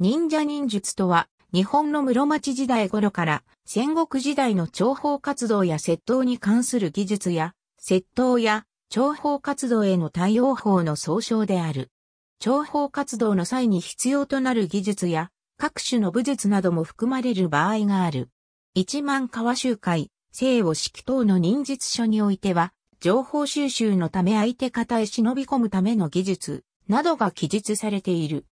忍者忍術とは、日本の室町時代頃から戦国時代の諜報活動や窃盗に関する技術や、窃盗や諜報活動への対応法の総称である。諜報活動の際に必要となる技術や、各種の武術なども含まれる場合がある。一万川集会、西を式等の忍術書においては、情報収集のため相手方へ忍び込むための技術などが記述されている。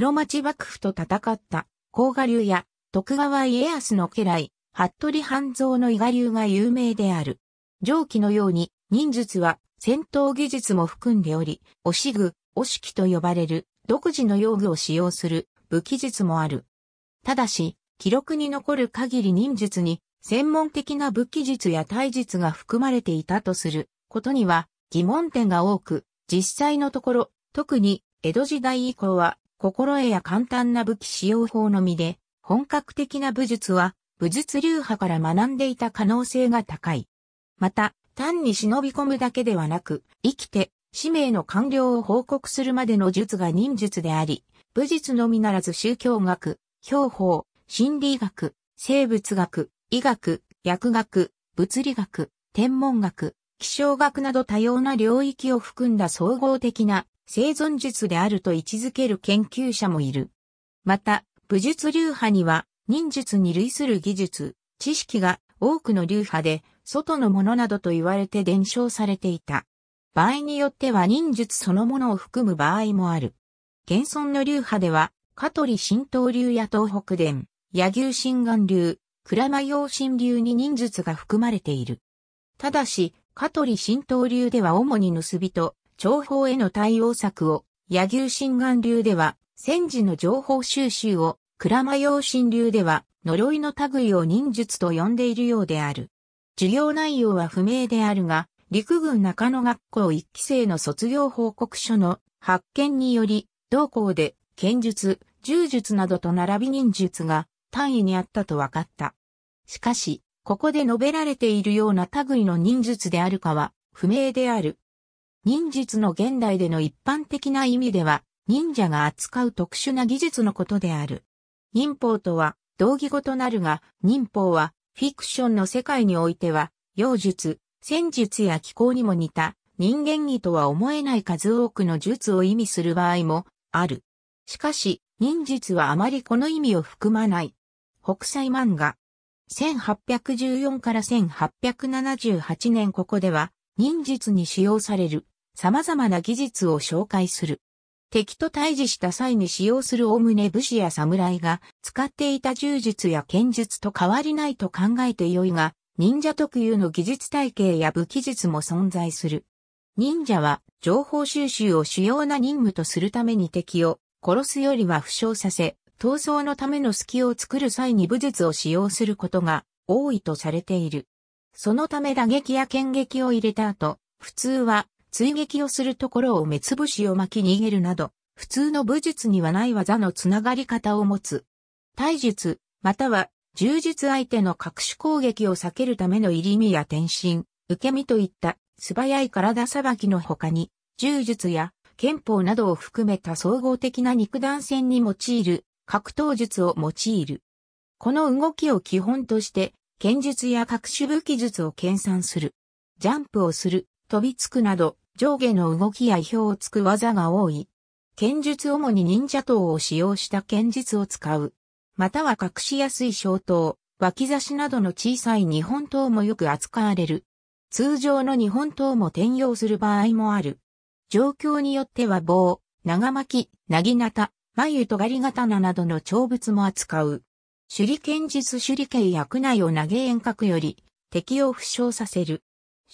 室町幕府と戦った、甲賀流や、徳川家康の家来、服部半蔵の伊賀流が有名である。上記のように、忍術は戦闘技術も含んでおり、押し具、押し器と呼ばれる、独自の用具を使用する武器術もある。ただし、記録に残る限り忍術に、専門的な武器術や体術が含まれていたとすることには疑問点が多く、実際のところ、特に江戸時代以降は心得や簡単な武器使用法のみで、本格的な武術は、武術流派から学んでいた可能性が高い。また、単に忍び込むだけではなく、生きて、使命の完了を報告するまでの術が忍術であり、武術のみならず宗教学、標法、心理学、生物学、医学、薬学、物理学、天文学、気象学など多様な領域を含んだ総合的な生存術であると位置づける研究者もいる。また、武術流派には、忍術に類する技術、知識が多くの流派で、外のものなどと言われて伝承されていた。場合によっては忍術そのものを含む場合もある。現存の流派では、香取神道流や東北伝、柳生神眼流、鞍馬陽神流に忍術が含まれている。ただし、香取神道流では主に盗人、情報への対応策を、柳生心眼流では、戦時の情報収集を、鞍馬用心流では、呪いの類を忍術と呼んでいるようである。授業内容は不明であるが、陸軍中野学校一期生の卒業報告書の発見により、同校で剣術、柔術などと並び忍術が単位にあったと分かった。しかし、ここで述べられているような類の忍術であるかは不明である。忍術の現代での一般的な意味では、忍者が扱う特殊な技術のことである。忍法とは、同義語となるが、忍法は、フィクションの世界においては、妖術、戦術や気候にも似た、人間義とは思えない数多くの術を意味する場合もある。しかし、忍術はあまりこの意味を含まない。北斎漫画。1814から1878年ここでは、忍術に使用される様々な技術を紹介する。敵と対峙した際に使用するおおむね武士や侍が使っていた柔術や剣術と変わりないと考えてよいが、忍者特有の技術体系や武器術も存在する。忍者は情報収集を主要な任務とするために敵を殺すよりは負傷させ、闘争のための隙を作る際に武術を使用することが多いとされている。そのため打撃や剣撃を入れた後、普通は追撃をするところを目つぶしを巻き逃げるなど、普通の武術にはない技のつながり方を持つ。体術、または、柔術相手の隠し攻撃を避けるための入り身や転身、受け身といった素早い体さばきの他に、柔術や憲法などを含めた総合的な肉弾戦に用いる格闘術を用いる。この動きを基本として、剣術や各種武器術を研鑽する。ジャンプをする、飛びつくなど、上下の動きや意表をつく技が多い。剣術主に忍者刀を使用した剣術を使う。または隠しやすい小刀、脇差しなどの小さい日本刀もよく扱われる。通常の日本刀も転用する場合もある。状況によっては棒、長巻き、なぎなた、眉とがり刀などの長物も扱う。手裏剣術手裏剣や区内を投げ遠隔より敵を負傷させる。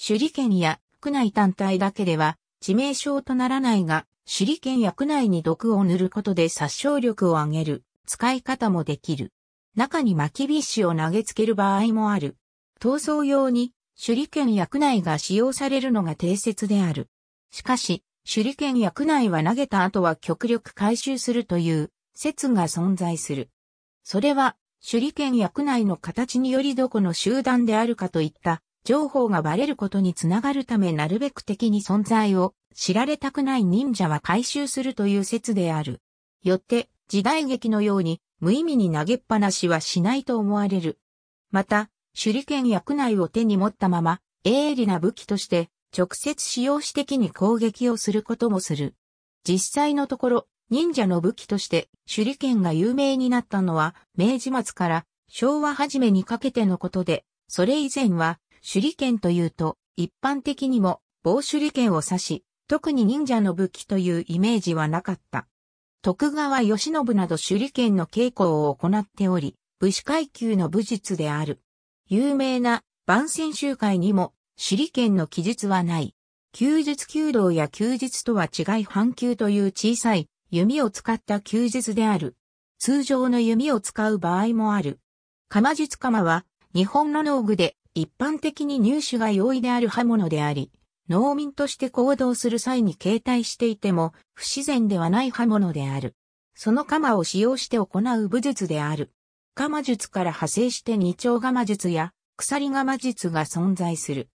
手裏剣や区内単体だけでは致命傷とならないが、手裏剣や区内に毒を塗ることで殺傷力を上げる使い方もできる。中に巻きビッシュを投げつける場合もある。逃走用に手裏剣や区内が使用されるのが定説である。しかし、手裏剣や区内は投げた後は極力回収するという説が存在する。それは、手裏剣や区内の形によりどこの集団であるかといった情報がバレることにつながるためなるべく敵に存在を知られたくない忍者は回収するという説である。よって、時代劇のように無意味に投げっぱなしはしないと思われる。また、手裏剣や区内を手に持ったまま、鋭利な武器として直接使用し的に攻撃をすることもする。実際のところ、忍者の武器として手裏剣が有名になったのは明治末から昭和初めにかけてのことで、それ以前は手裏剣というと、一般的にも棒手裏剣を指し、特に忍者の武器というイメージはなかった。徳川慶喜など手裏剣の稽古を行っており、武士階級の武術である。有名な万戦集会にも手裏剣の記述はない。休日休道や休日とは違い半休という小さい弓を使った休日である。通常の弓を使う場合もある。鎌術鎌は日本の農具で一般的に入手が容易である刃物であり、農民として行動する際に携帯していても不自然ではない刃物である。その鎌を使用して行う武術である。鎌術から派生して二丁鎌術や鎖鎌術が存在する。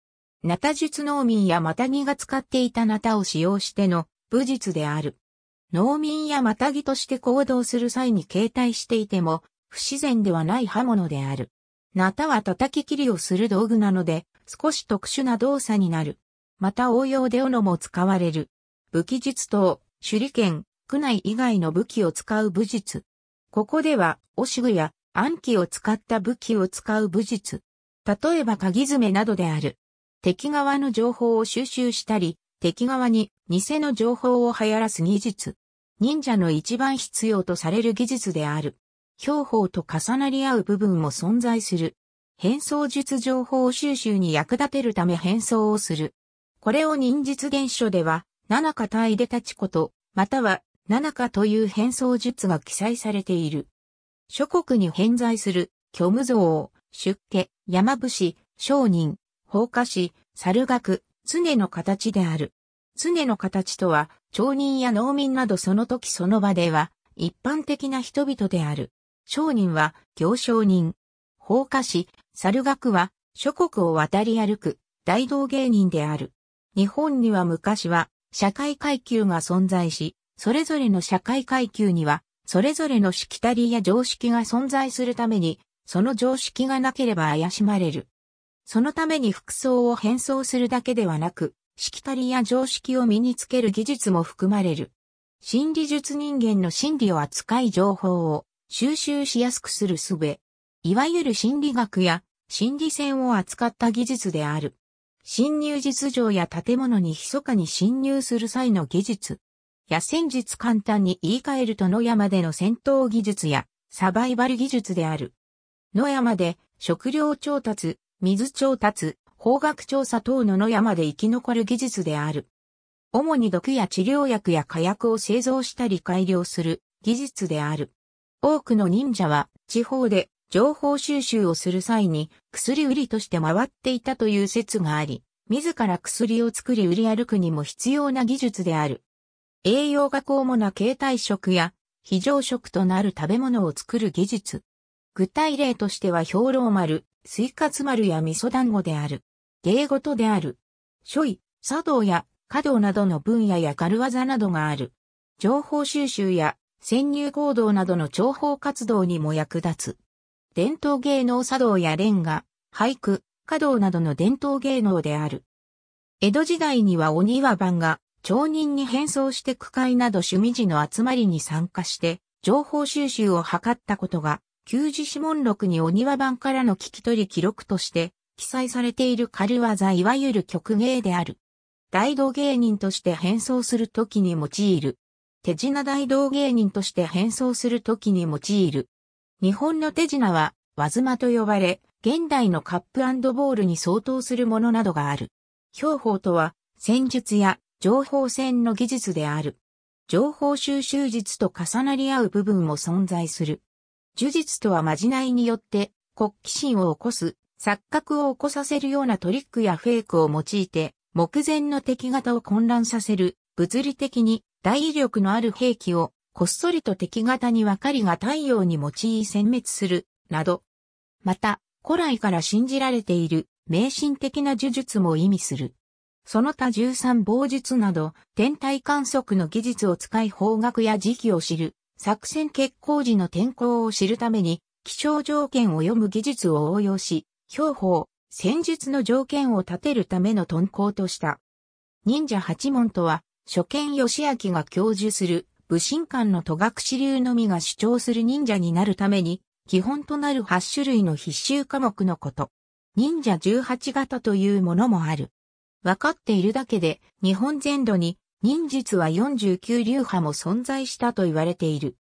ナタ術農民やマタギが使っていたナタを使用しての武術である。農民やマタギとして行動する際に携帯していても不自然ではない刃物である。または叩き切りをする道具なので、少し特殊な動作になる。また応用で斧も使われる。武器術等、手裏剣、区内以外の武器を使う武術。ここでは、おしぐや暗記を使った武器を使う武術。例えば鍵爪などである。敵側の情報を収集したり、敵側に偽の情報を流行らす技術。忍者の一番必要とされる技術である。標法と重なり合う部分も存在する。変装術情報収集に役立てるため変装をする。これを忍術伝書では、七か単位で立ちこと、または七かという変装術が記載されている。諸国に偏在する、虚無像を、出家、山伏、商人、放火師、猿学、常の形である。常の形とは、町人や農民などその時その場では、一般的な人々である。商人は行商人。放火師、猿楽は諸国を渡り歩く大道芸人である。日本には昔は社会階級が存在し、それぞれの社会階級には、それぞれのしきたりや常識が存在するために、その常識がなければ怪しまれる。そのために服装を変装するだけではなく、しきたりや常識を身につける技術も含まれる。心理術人間の心理を扱い情報を収集しやすくする術。いわゆる心理学や心理戦を扱った技術である。侵入実情や建物に密かに侵入する際の技術。や戦術簡単に言い換えると野山での戦闘技術やサバイバル技術である。野山で食料調達、水調達、方角調査等の野山で生き残る技術である。主に毒や治療薬や火薬を製造したり改良する技術である。多くの忍者は地方で情報収集をする際に薬売りとして回っていたという説があり、自ら薬を作り売り歩くにも必要な技術である。栄養が主な携帯食や非常食となる食べ物を作る技術。具体例としては兵糧丸、水活丸や味噌団子である。芸事である。書位、茶道や華道などの分野や軽技などがある。情報収集や潜入行動などの諜報活動にも役立つ。伝統芸能茶道やレンガ、俳句、華道などの伝統芸能である。江戸時代には鬼は番が町人に変装して区会など趣味時の集まりに参加して、情報収集を図ったことが、旧字指紋録に鬼は番からの聞き取り記録として、記載されている軽技いわゆる曲芸である。大道芸人として変装するときに用いる手品大道芸人として変装するときに用いる。日本の手品は、和妻と呼ばれ、現代のカップボールに相当するものなどがある。標法とは、戦術や情報戦の技術である。情報収集術と重なり合う部分も存在する。呪術とはまじないによって、国旗心を起こす、錯覚を起こさせるようなトリックやフェイクを用いて、目前の敵型を混乱させる、物理的に大威力のある兵器を、こっそりと敵型に分かりが太陽に用い殲滅する、など。また、古来から信じられている、迷信的な呪術も意味する。その他13防術など、天体観測の技術を使い方角や時期を知る、作戦決行時の天候を知るために、気象条件を読む技術を応用し、標法、戦術の条件を立てるための遁行とした。忍者八門とは、初見義明が教授する武神館の戸隠流のみが主張する忍者になるために、基本となる8種類の必修科目のこと。忍者18型というものもある。わかっているだけで、日本全土に忍術は49流派も存在したと言われている。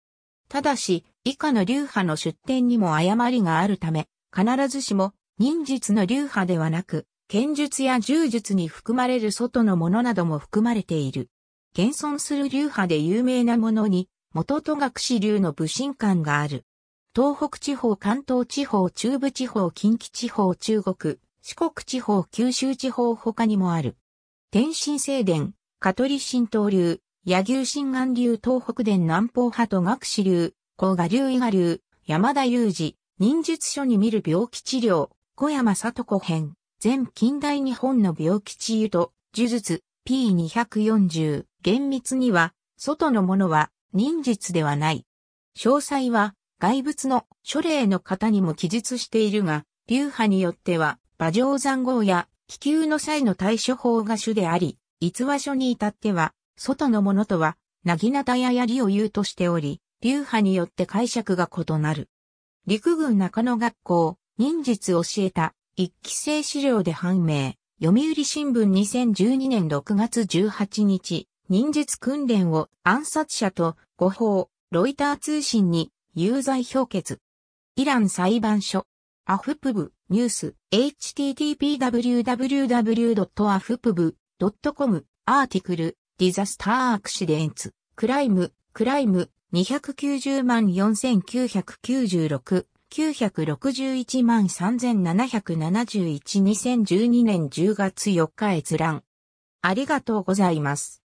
ただし、以下の流派の出典にも誤りがあるため、必ずしも忍術の流派ではなく、剣術や柔術に含まれる外のものなども含まれている。現存する流派で有名なものに、元戸隠流の武神館がある。東北地方、関東地方、中部地方、近畿地方、中国、四国地方、九州地方他にもある。天津聖殿、香取神道流、野牛神岸流東北殿南方派と学士流、甲賀流伊賀流、山田裕二、忍術書に見る病気治療、小山里子編、全近代日本の病気治癒と、呪術 P240、厳密には、外のものは、忍術ではない。詳細は、外物の書類の方にも記述しているが、流派によっては、馬上残号や気球の際の対処法が主であり、逸話書に至っては、外のものとは、なぎなたややりを言うとしており、流派によって解釈が異なる。陸軍中野学校、忍術教えた、一期生資料で判明。読売新聞2012年6月18日、忍術訓練を暗殺者と誤報、ロイター通信に有罪評決。イラン裁判所。アフプブニュース http://www.afpb.com アーティクルディザスターアクシデンツクライムクライム290万4996 961万3771 2012年10月4日閲覧。ありがとうございます。